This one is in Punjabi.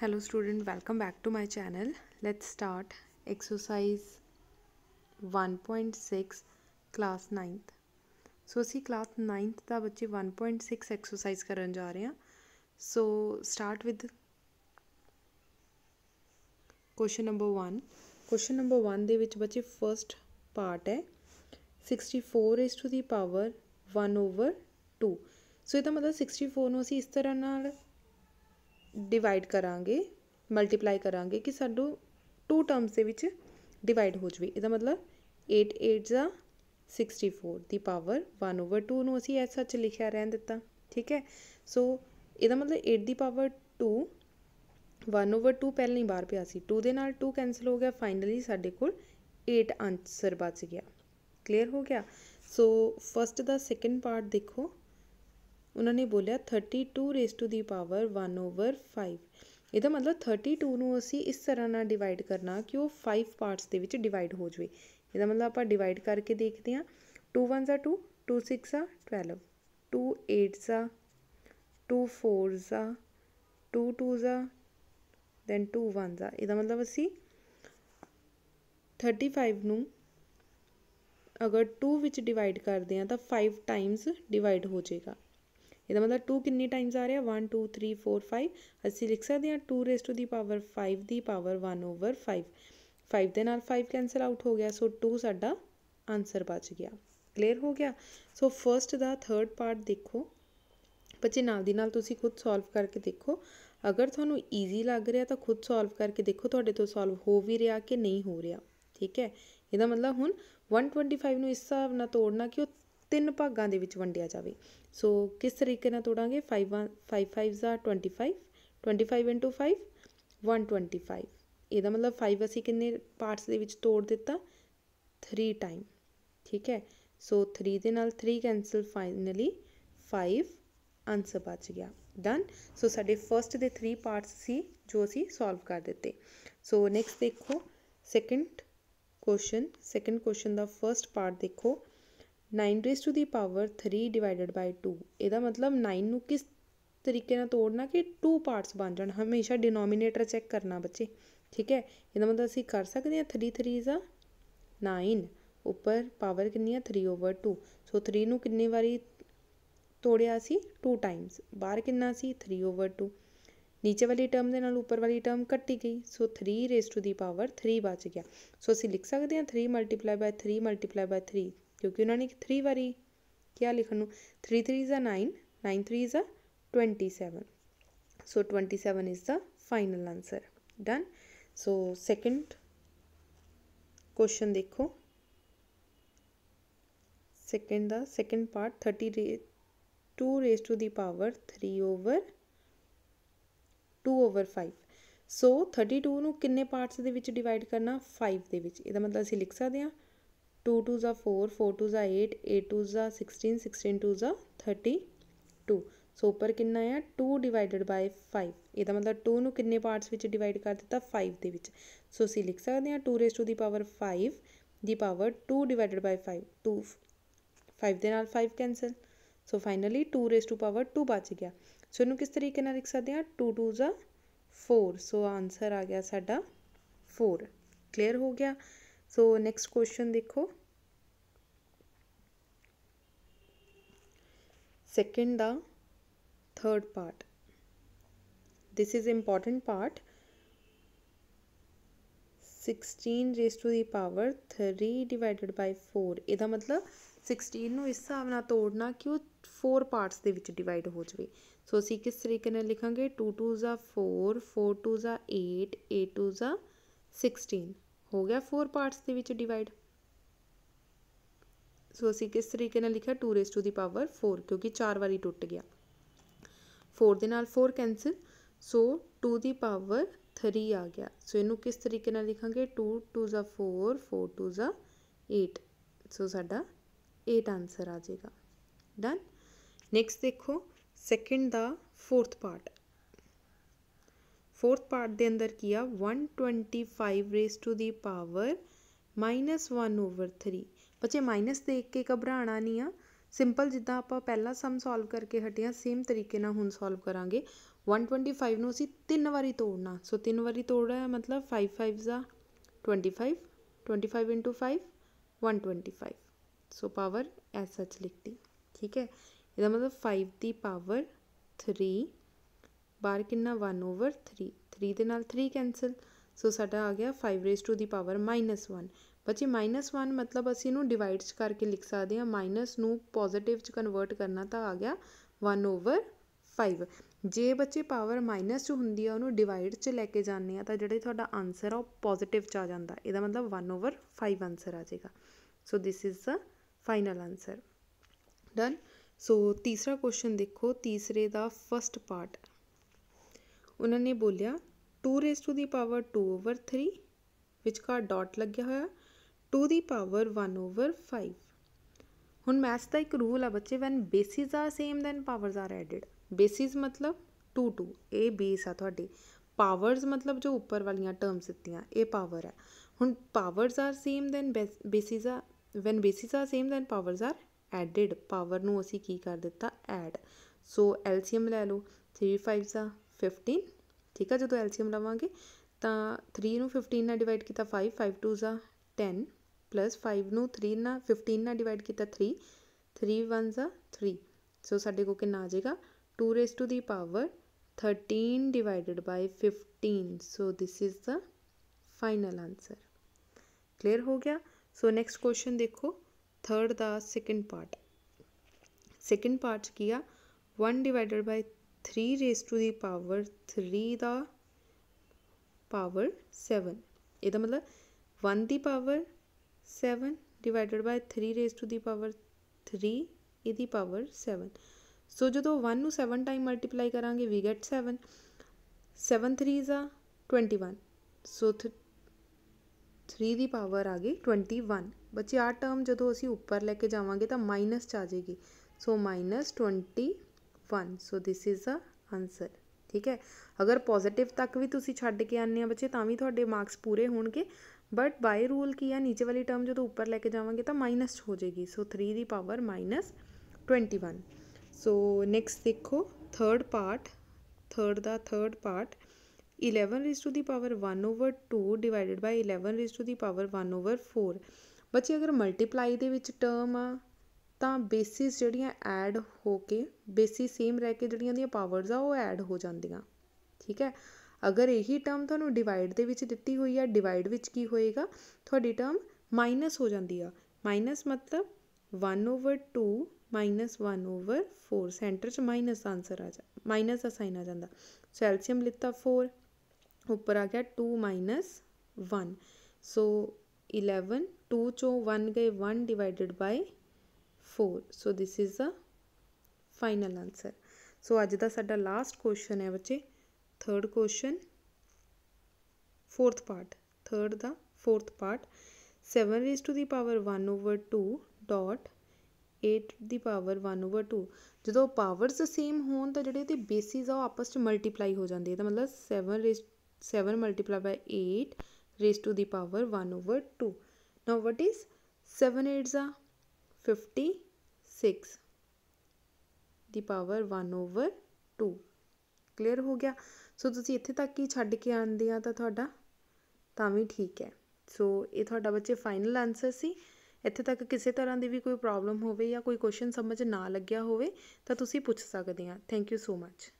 hello student welcome back to my channel let's start exercise 1.6 class 9th ਸੋ ਅਸੀਂ ਕਲਾਸ 9th ਦਾ ਬੱਚੇ 1.6 ਐਕਸਰਸਾਈਜ਼ ਕਰਨ ਜਾ ਰਹੇ ਹਾਂ so start with question number 1 question number 1 ਦੇ ਵਿੱਚ ਬੱਚੇ ਫਰਸਟ ਪਾਰਟ ਹੈ 64 ਇਸ to the power 1 over 2 so ਇਹਦਾ ਮਤਲਬ 64 ਨੂੰ ਅਸੀਂ ਇਸ ਤਰ੍ਹਾਂ ਨਾਲ ਡਿਵਾਈਡ ਕਰਾਂਗੇ ਮਲਟੀਪਲਾਈ ਕਰਾਂਗੇ ਕਿ ਸਾਨੂੰ ਟੂ ਟਰਮਸ ਦੇ ਵਿੱਚ ਡਿਵਾਈਡ ਹੋ ਜਵੇ ਇਹਦਾ ਮਤਲਬ 8 8 ਦਾ 64 ਦੀ ਪਾਵਰ 1 ਓਵਰ 2 ਨੂੰ ਅਸੀਂ ਐਸਾ ਚ ਲਿਖਿਆ ਰਹਿਣ ਦਿੱਤਾ ਠੀਕ ਹੈ ਸੋ ਇਹਦਾ ਮਤਲਬ 8 ਦੀ ਪਾਵਰ 2 1 ਓਵਰ 2 ਪਹਿਲਾਂ ਹੀ ਬਾਹਰ ਪਿਆ ਸੀ 2 ਦੇ ਨਾਲ 2 ਕੈਨਸਲ ਹੋ ਗਿਆ ਫਾਈਨਲੀ ਸਾਡੇ ਕੋਲ 8 ਆਨਸਰ ਬਚ ਗਿਆ ਕਲੀਅਰ ਹੋ ਗਿਆ ਸੋ ਫਸਟ ਦਾ ਸੈਕੰਡ ਪਾਰਟ ਦੇਖੋ ਉਹਨਾਂ ਨੇ ਬੋਲਿਆ 32 raise to the power 1 over 5 ਇਹਦਾ ਮਤਲਬ 32 ਨੂੰ ਅਸੀਂ ਇਸ ਤਰ੍ਹਾਂ ਨਾਲ ਡਿਵਾਈਡ ਕਰਨਾ ਕਿ ਉਹ 5 ਪਾਰਟਸ ਦੇ ਵਿੱਚ ਡਿਵਾਈਡ ਹੋ ਜਵੇ ਇਹਦਾ ਮਤਲਬ ਆਪਾਂ ਡਿਵਾਈਡ ਕਰਕੇ ਦੇਖਦੇ ਹਾਂ 2 1s ਆ 2 2 6s ਆ 12 2 8s ਆ 2 4s ਆ 2 2s ਆ ਦੈਨ 2 1s ਆ ਇਹਦਾ ਮਤਲਬ ਅਸੀਂ 35 ਨੂੰ ਅਗਰ 2 ਵਿੱਚ ਡਿਵਾਈਡ ਕਰਦੇ ਆ ਤਾਂ 5 ਟਾਈਮਸ ਡਿਵਾਈਡ ਹੋ ਜਾਏਗਾ ਇਹਦਾ ਮਤਲਬ 2 ਕਿੰਨੀ ਟਾਈਮਸ ਆ ਰਿਹਾ 1 2 3 4 5 ਅਸੀਂ ਲਿਖ ਸਕਦੇ ਹਾਂ 2 raise to the power 5 the power 1 over 5 5 ਦੇ ਨਾਲ 5 ਕੈਨਸਲ ਆਊਟ ਹੋ ਗਿਆ ਸੋ 2 ਸਾਡਾ ਆਨਸਰ ਬਚ ਗਿਆ ਕਲੀਅਰ ਹੋ ਗਿਆ ਸੋ ਫਰਸਟ ਦਾ ਥਰਡ ਪਾਰਟ ਦੇਖੋ ਬੱਚੇ ਨਾਲ ਦੀ ਨਾਲ ਤੁਸੀਂ ਖੁਦ ਸੋਲਵ ਕਰਕੇ ਦੇਖੋ ਅਗਰ ਤੁਹਾਨੂੰ ਈਜ਼ੀ ਲੱਗ ਰਿਹਾ ਤਾਂ ਖੁਦ ਸੋਲਵ ਕਰਕੇ ਦੇਖੋ ਤੁਹਾਡੇ ਤੋਂ ਸੋਲਵ ਹੋ ਵੀ ਰਿਹਾ ਕਿ ਨਹੀਂ ਹੋ ਰਿਹਾ ਠੀਕ ਹੈ ਇਹਦਾ ਮਤਲਬ ਹੁਣ 125 ਨੂੰ ਇਸ ਹਿਸਾਬ ਨਾਲ ਤੋੜਨਾ ਕਿ ਉਹ ਤਿੰਨ ਭਾਗਾਂ ਦੇ ਵਿੱਚ ਵੰਡਿਆ ਜਾਵੇ ਸੋ ਕਿਸ ਤਰੀਕੇ ਨਾਲ ਤੋੜਾਂਗੇ 5 5 5 ਆ 25 25 5 125 ਇਹਦਾ ਮਤਲਬ 5 ਅਸੀਂ ਕਿੰਨੇ ਪਾਰਟਸ ਦੇ ਵਿੱਚ ਤੋੜ ਦਿੱਤਾ 3 ਟਾਈਮ ਠੀਕ ਹੈ ਸੋ 3 ਦੇ ਨਾਲ 3 ਕੈਨਸਲ ਫਾਈਨਲੀ 5 ਆਨਸਰ ਬਚ ਗਿਆ ਡਨ ਸੋ ਸਾਡੇ ਫਰਸਟ ਦੇ 3 ਪਾਰਟਸ ਸੀ ਜੋ ਅਸੀਂ ਸੋਲਵ ਕਰ ਦਿੱਤੇ ਸੋ ਨੈਕਸਟ ਦੇਖੋ ਸੈਕੰਡ ਕੁਐਸਚਨ ਸੈਕੰਡ ਕੁਐਸਚਨ ਦਾ ਫਰਸਟ ਪਾਰਟ ਦੇਖੋ 9 raise to the power 3 divided by 2 ਇਹਦਾ ਮਤਲਬ 9 ਨੂੰ ਕਿਸ ਤਰੀਕੇ ਨਾਲ ਤੋੜਨਾ ਕਿ 2 ਪਾਰਟਸ ਬਣ ਜਾਣ ਹਮੇਸ਼ਾ ਡਿਨੋਮੀਨੇਟਰ ਚੈੱਕ ਕਰਨਾ ਬੱਚੇ ਠੀਕ ਹੈ ਇਹਦਾ ਮਤਲਬ ਅਸੀਂ ਕਰ ਸਕਦੇ ਹਾਂ 3 3 ਆ 9 ਉੱਪਰ ਪਾਵਰ ਕਿੰਨੀ ਆ 3 ਓਵਰ 2 ਸੋ 3 ਨੂੰ ਕਿੰਨੀ ਵਾਰੀ ਤੋੜਿਆ ਸੀ 2 ਟਾਈਮਸ ਬਾਹਰ ਕਿੰਨਾ ਸੀ 3 ਓਵਰ 2 ਨੀਚੇ ਵਾਲੀ ਟਰਮ ਦੇ ਨਾਲ ਉੱਪਰ ਵਾਲੀ ਟਰਮ ਕੱਟੀ ਗਈ so 3 raise to the power 3 ਬਚ ਗਿਆ ਸੋ ਅਸੀਂ ਲਿਖ ਸਕਦੇ ਹਾਂ 3 ਮਲਟੀਪਲਾਈ ਬਾਈ 3 ਮਲਟੀਪਲਾਈ ਬਾਈ 3 ਕਿਉਂਕਿ ਉਹਨਾਂ ਨੇ 3 ਵਾਰੀ ਕਿਹਾ ਲਿਖਣ ਨੂੰ 3 3 ਇਜ਼ ਆ 9 9 3 ਇਜ਼ ਆ 27 so 27 is the final answer done so second question dekho second the second part 30 2 raised to the power 3 over 2 over 5 so 32 ਨੂੰ ਕਿੰਨੇ ਪਾਰਟਸ ਦੇ ਵਿੱਚ ਡਿਵਾਈਡ ਕਰਨਾ 5 ਦੇ ਵਿੱਚ ਇਹਦਾ ਮਤਲਬ ਅਸੀਂ ਲਿਖ ਸਕਦੇ ਹਾਂ 2 2s are 4, 4 2s are 8, 8 2s are 16, 16 2s are 32. ਸੋ ਉੱਪਰ ਕਿੰਨਾ ਆ 2 ਡਿਵਾਈਡਡ ਬਾਈ 5 ਇਹਦਾ ਮਤਲਬ 2 ਨੂੰ ਕਿੰਨੇ ਪਾਰਟਸ ਵਿੱਚ ਡਿਵਾਈਡ ਕਰ ਦਿੱਤਾ 5 ਦੇ ਵਿੱਚ ਸੋ ਅਸੀਂ ਲਿਖ ਸਕਦੇ ਹਾਂ 2 raise to the power 5 the power 2 divided by 5 2 5 ਦੇ ਨਾਲ 5 cancel so finally 2 raise to power 2 ਬਚ ਗਿਆ ਸੋ ਇਹਨੂੰ ਕਿਸ ਤਰੀਕੇ ਨਾਲ ਲਿਖ ਸਕਦੇ ਹਾਂ 2 2 ਜ਼ਾ 4 ਸੋ ਆਨਸਰ ਆ ਗਿਆ ਸਾਡਾ 4 ਕਲੀਅਰ ਹੋ ਗਿਆ ਸੋ ਨੈਕਸਟ ਕੁਐਸਚਨ ਦੇਖੋ ਸੈਕਿੰਡ ਦਾ third part this is important part 16 raise to the power 3 divided by 4 ਇਹਦਾ ਮਤਲਬ 16 ਨੂੰ ਇਸ ਹਿਸਾਬ ਨਾਲ ਤੋੜਨਾ ਕਿ ਉਹ 4 ਪਾਰਟਸ ਦੇ ਵਿੱਚ ਡਿਵਾਈਡ ਹੋ ਜਵੇ ਸੋ ਅਸੀਂ ਕਿਸ ਤਰੀਕੇ ਨਾਲ ਲਿਖਾਂਗੇ 2 2 4 4 2 8 8 2 16 ਹੋ ਗਿਆ 4 ਪਾਰਟਸ ਦੇ ਵਿੱਚ ਡਿਵਾਈਡ ਸੋ ਅਸੀਂ ਕਿਸ ਤਰੀਕੇ ਨਾਲ ਲਿਖਿਆ 2 ਰੇਸ ਟੂ ਦੀ ਪਾਵਰ 4 ਕਿਉਂਕਿ 4 ਵਾਰੀ ਟੁੱਟ ਗਿਆ 4 ਦੇ ਨਾਲ 4 ਕੈਨਸਲ ਸੋ 2 ਦੀ ਪਾਵਰ 3 ਆ ਗਿਆ ਸੋ ਇਹਨੂੰ ਕਿਸ ਤਰੀਕੇ ਨਾਲ ਲਿਖਾਂਗੇ 2 2 ਜ਼ਾ 4 4 2 ਜ਼ਾ 8 ਸੋ ਸਾਡਾ 8 ਆਨਸਰ ਆ ਜਾਏਗਾ ਡਨ ਨੈਕਸਟ ਦੇਖੋ ਸੈਕਿੰਡ ਦਾ ਫੋਰਥ ਪਾਰਟ ਫੋਰਥ ਪਾਰਟ ਦੇ ਅੰਦਰ ਕੀ ਆ 125 raise to the power -1 over 3 ਬੱਚੇ ਮਾਈਨਸ ਦੇਖ ਕੇ ਘਬਰਾਣਾ ਨਹੀਂ ਆ ਸਿੰਪਲ ਜਿੱਦਾਂ ਆਪਾਂ ਪਹਿਲਾ ਸਮ ਸੋਲਵ ਕਰਕੇ ਹਟਿਆ ਸੇਮ ਤਰੀਕੇ ਨਾਲ ਹੁਣ ਸੋਲਵ ਕਰਾਂਗੇ 125 ਨੂੰ ਅਸੀਂ ਤਿੰਨ ਵਾਰੀ ਤੋੜਨਾ ਸੋ ਤਿੰਨ ਵਾਰੀ ਤੋੜਿਆ ਮਤਲਬ 5 5 ਦਾ 25 25 into 5 125 so power as such ਲਿਖਤੀ ਠੀਕ ਹੈ ਇਹਦਾ ਮਤਲਬ 5 ਦੀ ਪਾਵਰ 3 ਬਾਹਰ ਕਿੰਨਾ 1 ਓਵਰ 3 3 ਦੇ ਨਾਲ 3 ਕੈਨਸਲ ਸੋ ਸਾਡਾ ਆ ਗਿਆ 5 ਰੇਸ ਟੂ ਦੀ ਪਾਵਰ -1 ਬੱਚੇ -1 ਮਤਲਬ ਅਸੀਂ ਇਹਨੂੰ ਡਿਵਾਈਡ ਚ ਕਰਕੇ ਲਿਖ ਸਕਦੇ ਹਾਂ ਮਾਈਨਸ ਨੂੰ ਪੋਜ਼ਿਟਿਵ ਚ ਕਨਵਰਟ ਕਰਨਾ ਤਾਂ ਆ ਗਿਆ 1 ਓਵਰ 5 ਜੇ ਬੱਚੇ ਪਾਵਰ ਮਾਈਨਸ ਚ ਹੁੰਦੀ ਆ ਉਹਨੂੰ ਡਿਵਾਈਡ ਚ ਲੈ ਕੇ ਜਾਂਦੇ ਆ ਤਾਂ ਜਿਹੜਾ ਤੁਹਾਡਾ ਆਨਸਰ ਆ ਉਹ ਪੋਜ਼ਿਟਿਵ ਚ ਆ ਜਾਂਦਾ ਇਹਦਾ ਮਤਲਬ 1 ਓਵਰ 5 ਆਨਸਰ ਆ ਜਾਏਗਾ so this is the final answer done so ਤੀਸਰਾ ਕੁਐਸਚਨ ਦੇਖੋ ਤੀਸਰੇ ਦਾ ਫਰਸਟ ਪਾਰਟ ਉਹਨਾਂ ਨੇ ਬੋਲਿਆ 2 raise to the power 2 over 3 ਵਿਚਕਾਰ ਡਾਟ ਲੱਗਿਆ ਹੋਇਆ 2 ਦੀ ਪਾਵਰ 1 ਓਵਰ 5 ਹੁਣ ਮੈਥ ਦਾ ਇੱਕ ਰੂਲ ਆ ਬੱਚੇ when bases are same then powers are added bases ਮਤਲਬ 2 2 ਇਹ ਬੇਸ ਆ ਤੁਹਾਡੇ ਪਾਵਰਸ ਮਤਲਬ ਜੋ ਉੱਪਰ ਵਾਲੀਆਂ ਟਰਮਸ ਦਿੱਤੀਆਂ ਇਹ ਪਾਵਰ ਹੈ ਹੁਣ powers are same then bases ਆ when bases are same then powers are added power ਨੂੰ ਅਸੀਂ ਕੀ ਕਰ ਦਿੱਤਾ ਐਡ ਸੋ ਐਲਸੀਐਮ ਲੈ ਲਓ 3 5 ਆ फिफ्टीन ठीक है जो एलसीएम लवेंगे तो थ्री न फिफ्टीन ना डिवाइड किया फाइव फाइव टू ज़ा टेन प्लस फाइव न थ्री ना फिफ्टीन ना डिवाइड किया थ्री थ्री वन ज़ा थ्री सो साढ़े को आ जाएगा two raise to the power thirteen divide by fifteen so this is the final answer clear हो गया सो नैक्सट क्वेश्चन देखो थर्ड का सैकेंड पार्ट सैकेंड पार्ट की आ one divide by 3 raise to the power 3 the power 7 ਇਹਦਾ ਮਤਲਬ 1 the power 7 divided by 3 raise to the power 3 ਇਹਦੀ ਪਾਵਰ 7 ਸੋ ਜਦੋਂ 1 ਨੂੰ 7 ਟਾਈਮ ਮਲਟੀਪਲਾਈ ਕਰਾਂਗੇ we get 7 7 3 ਜ਼ਾ 21 so 3 the power ਆ ਗਈ 21 ਬੱਚੇ ਆ ਟਰਮ ਜਦੋਂ ਅਸੀਂ ਉੱਪਰ ਲੈ ਕੇ ਜਾਵਾਂਗੇ ਤਾਂ ਮਾਈਨਸ ਚ ਆ ਜਾਏਗੀ so minus 21 1 so this is uh answer ਠੀਕ ਹੈ ਅਗਰ ਪੋਜ਼ਿਟਿਵ ਤੱਕ ਵੀ ਤੁਸੀਂ ਛੱਡ ਕੇ ਆਨੇ ਆ ਬੱਚੇ ਤਾਂ ਵੀ ਤੁਹਾਡੇ ਮਾਰਕਸ ਪੂਰੇ ਹੋਣਗੇ ਬਟ ਬਾਈ ਰੂਲ ਕੀ ਹੈ ਨੀਚੇ ਵਾਲੀ ਟਰਮ ਜਦੋਂ ਉੱਪਰ ਲੈ ਕੇ ਜਾਵਾਂਗੇ ਤਾਂ ਮਾਈਨਸ ਹੋ ਜਾਏਗੀ so 3 the power minus 21 so next ਦੇਖੋ ਥਰਡ ਪਾਰਟ ਥਰਡ ਦਾ third part 11 raise to the power 1 over 2 divided by 11 raise to the power 1 over 4 ਬੱਚੇ ਅਗਰ ਮਲਟੀਪਲਾਈ ਦੇ ਵਿੱਚ ਟਰਮ ਆ ਤਾਂ ਬੇਸਿਸ ਜਿਹੜੀਆਂ ਐਡ ਹੋ ਕੇ ਬੇਸਿਸ ਸੇਮ ਰਹਿ ਕੇ ਜਿਹੜੀਆਂ ਉਹਦੀਆਂ ਪਾਵਰਸ ਆ ਉਹ ਐਡ ਹੋ ਜਾਂਦੀਆਂ ਠੀਕ ਹੈ ਅਗਰ ਇਹੀ ਟਰਮ ਤੁਹਾਨੂੰ ਡਿਵਾਈਡ ਦੇ ਵਿੱਚ ਦਿੱਤੀ ਹੋਈ ਆ ਡਿਵਾਈਡ ਵਿੱਚ ਕੀ ਹੋਏਗਾ ਤੁਹਾਡੀ ਟਰਮ ਮਾਈਨਸ ਹੋ ਜਾਂਦੀ ਆ ਮਾਈਨਸ ਮਤਲਬ 1 ਓਵਰ 2 ਮਾਈਨਸ 1 ਓਵਰ 4 ਸੈਂਟਰ 'ਚ ਮਾਈਨਸ ਆਨਸਰ ਆ ਜਾ ਮਾਈਨਸ ਦਾ ਸਾਈਨ ਆ ਜਾਂਦਾ ਸੋ ਐਲਸੀਅਮ ਲਿੱਤਾ 4 ਉੱਪਰ ਆ ਗਿਆ 2 ਮਾਈਨਸ 1 ਸੋ 11 2 ਚੋਂ 1 ਗਏ 1 divided by four so this is the final answer so अज का साडा लास्ट क्वेश्चन है बच्चे third question fourth part third the fourth part seven raise to the power one over two dot eight the power one over two जो पावरस सेम हो जोड़े बेसिस आपस मल्टीप्लाई हो जाते मतलब seven raise seven multiply by eight raise to the power one over two now what is seven eights आ fifty 6 the power 1 over 2 clear ਹੋ ਗਿਆ ਸੋ ਤੁਸੀਂ ਇੱਥੇ ਤੱਕ ਹੀ ਛੱਡ ਕੇ ਆਉਂਦੇ ਆ ਤਾਂ ਤੁਹਾਡਾ ਤਾਂ ਵੀ ਠੀਕ ਹੈ ਸੋ ਇਹ ਤੁਹਾਡਾ ਬੱਚੇ ਫਾਈਨਲ ਆਨਸਰ ਸੀ ਇੱਥੇ ਤੱਕ ਕਿਸੇ ਤਰ੍ਹਾਂ ਦੀ ਵੀ ਕੋਈ ਪ੍ਰੋਬਲਮ ਹੋਵੇ ਜਾਂ ਕੋਈ ਕੁਐਸਚਨ ਸਮਝ ਨਾ ਲੱਗਿਆ ਹੋਵੇ ਤਾਂ ਤੁਸੀਂ ਪੁੱਛ ਸਕਦੇ ਆ ਥੈਂਕ ਯੂ ਸੋ ਮੱਚ